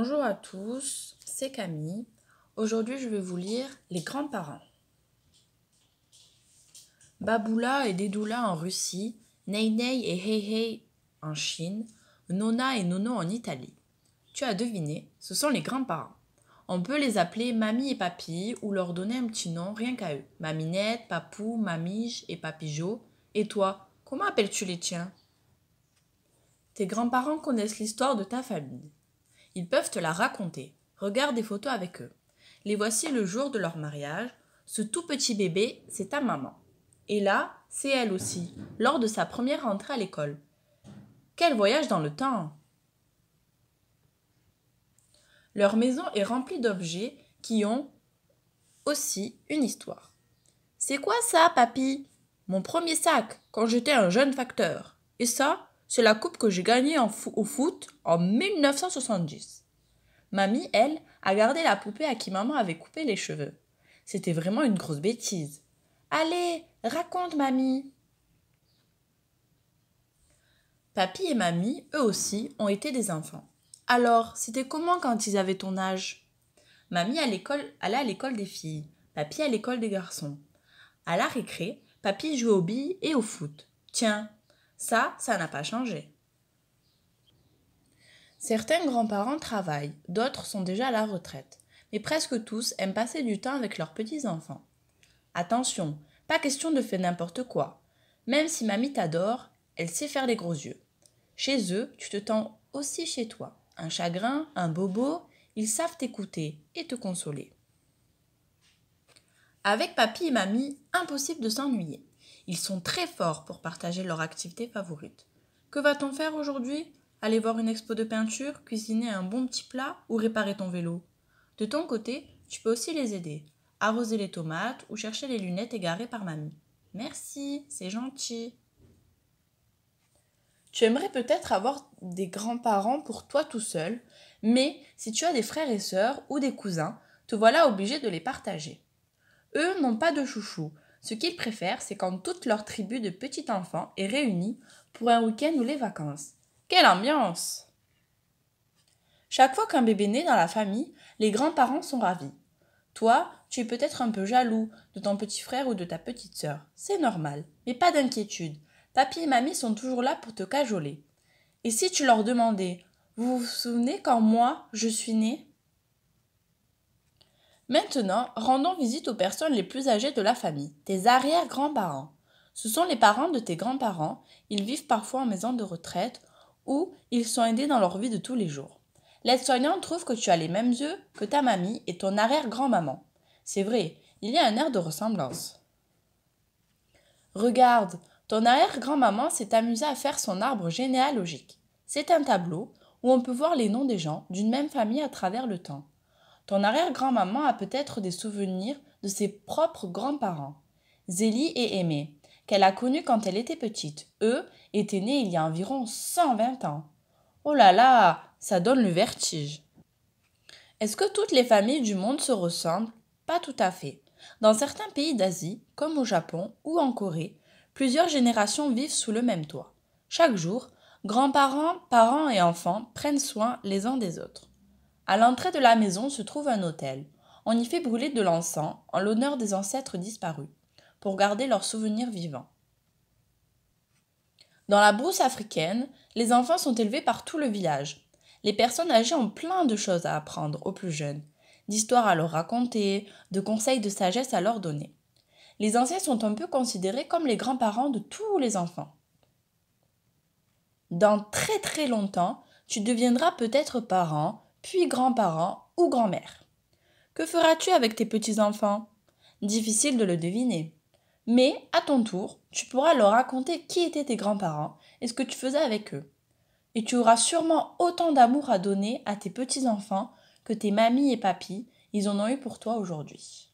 Bonjour à tous, c'est Camille. Aujourd'hui, je vais vous lire Les grands-parents. Baboula et Dedoula en Russie, Neinei et Heihei en Chine, Nona et Nono en Italie. Tu as deviné, ce sont les grands-parents. On peut les appeler mamie et papy ou leur donner un petit nom rien qu'à eux. Maminette, papou, mamige et papijo. Et toi, comment appelles-tu les tiens Tes grands-parents connaissent l'histoire de ta famille. Ils peuvent te la raconter. Regarde des photos avec eux. Les voici le jour de leur mariage. Ce tout petit bébé, c'est ta maman. Et là, c'est elle aussi, lors de sa première rentrée à l'école. Quel voyage dans le temps Leur maison est remplie d'objets qui ont aussi une histoire. C'est quoi ça, papy Mon premier sac, quand j'étais un jeune facteur. Et ça, c'est la coupe que j'ai gagnée au foot en 1970. Mamie, elle, a gardé la poupée à qui maman avait coupé les cheveux. C'était vraiment une grosse bêtise. Allez, raconte, mamie. Papy et mamie, eux aussi, ont été des enfants. Alors, c'était comment quand ils avaient ton âge Mamie à l'école, allait à l'école des filles, papy à l'école des garçons. À la récré, papy jouait aux billes et au foot. Tiens, ça, ça n'a pas changé. Certains grands-parents travaillent, d'autres sont déjà à la retraite, mais presque tous aiment passer du temps avec leurs petits-enfants. Attention, pas question de faire n'importe quoi. Même si mamie t'adore, elle sait faire les gros yeux. Chez eux, tu te tends aussi chez toi. Un chagrin, un bobo, ils savent t'écouter et te consoler. Avec papy et mamie, impossible de s'ennuyer. Ils sont très forts pour partager leur activité favorite. Que va-t-on faire aujourd'hui Aller voir une expo de peinture, cuisiner un bon petit plat ou réparer ton vélo De ton côté, tu peux aussi les aider. Arroser les tomates ou chercher les lunettes égarées par mamie. Merci, c'est gentil. Tu aimerais peut-être avoir des grands-parents pour toi tout seul, mais si tu as des frères et sœurs ou des cousins, te voilà obligé de les partager. Eux n'ont pas de chouchou, ce qu'ils préfèrent, c'est quand toute leur tribu de petits enfants est réunie pour un week-end ou les vacances. Quelle ambiance Chaque fois qu'un bébé naît dans la famille, les grands-parents sont ravis. Toi, tu es peut-être un peu jaloux de ton petit frère ou de ta petite sœur. C'est normal, mais pas d'inquiétude. papi et mamie sont toujours là pour te cajoler. Et si tu leur demandais Vous vous souvenez quand moi, je suis née Maintenant, rendons visite aux personnes les plus âgées de la famille, tes arrière-grands-parents. Ce sont les parents de tes grands-parents, ils vivent parfois en maison de retraite ou ils sont aidés dans leur vie de tous les jours. L'aide-soignante trouve que tu as les mêmes yeux que ta mamie et ton arrière-grand-maman. C'est vrai, il y a un air de ressemblance. Regarde, ton arrière-grand-maman s'est amusée à faire son arbre généalogique. C'est un tableau où on peut voir les noms des gens d'une même famille à travers le temps. Ton arrière-grand-maman a peut-être des souvenirs de ses propres grands-parents, Zélie et Aimé, qu'elle a connus quand elle était petite. Eux étaient nés il y a environ 120 ans. Oh là là, ça donne le vertige. Est-ce que toutes les familles du monde se ressemblent Pas tout à fait. Dans certains pays d'Asie, comme au Japon ou en Corée, plusieurs générations vivent sous le même toit. Chaque jour, grands-parents, parents et enfants prennent soin les uns des autres. À l'entrée de la maison se trouve un hôtel. On y fait brûler de l'encens en l'honneur des ancêtres disparus, pour garder leurs souvenirs vivants. Dans la brousse africaine, les enfants sont élevés par tout le village. Les personnes âgées ont plein de choses à apprendre aux plus jeunes, d'histoires à leur raconter, de conseils de sagesse à leur donner. Les anciens sont un peu considérés comme les grands-parents de tous les enfants. Dans très très longtemps, tu deviendras peut-être parent, puis grands-parents ou grand-mère. Que feras-tu avec tes petits-enfants Difficile de le deviner. Mais, à ton tour, tu pourras leur raconter qui étaient tes grands-parents et ce que tu faisais avec eux. Et tu auras sûrement autant d'amour à donner à tes petits-enfants que tes mamies et papys, ils en ont eu pour toi aujourd'hui.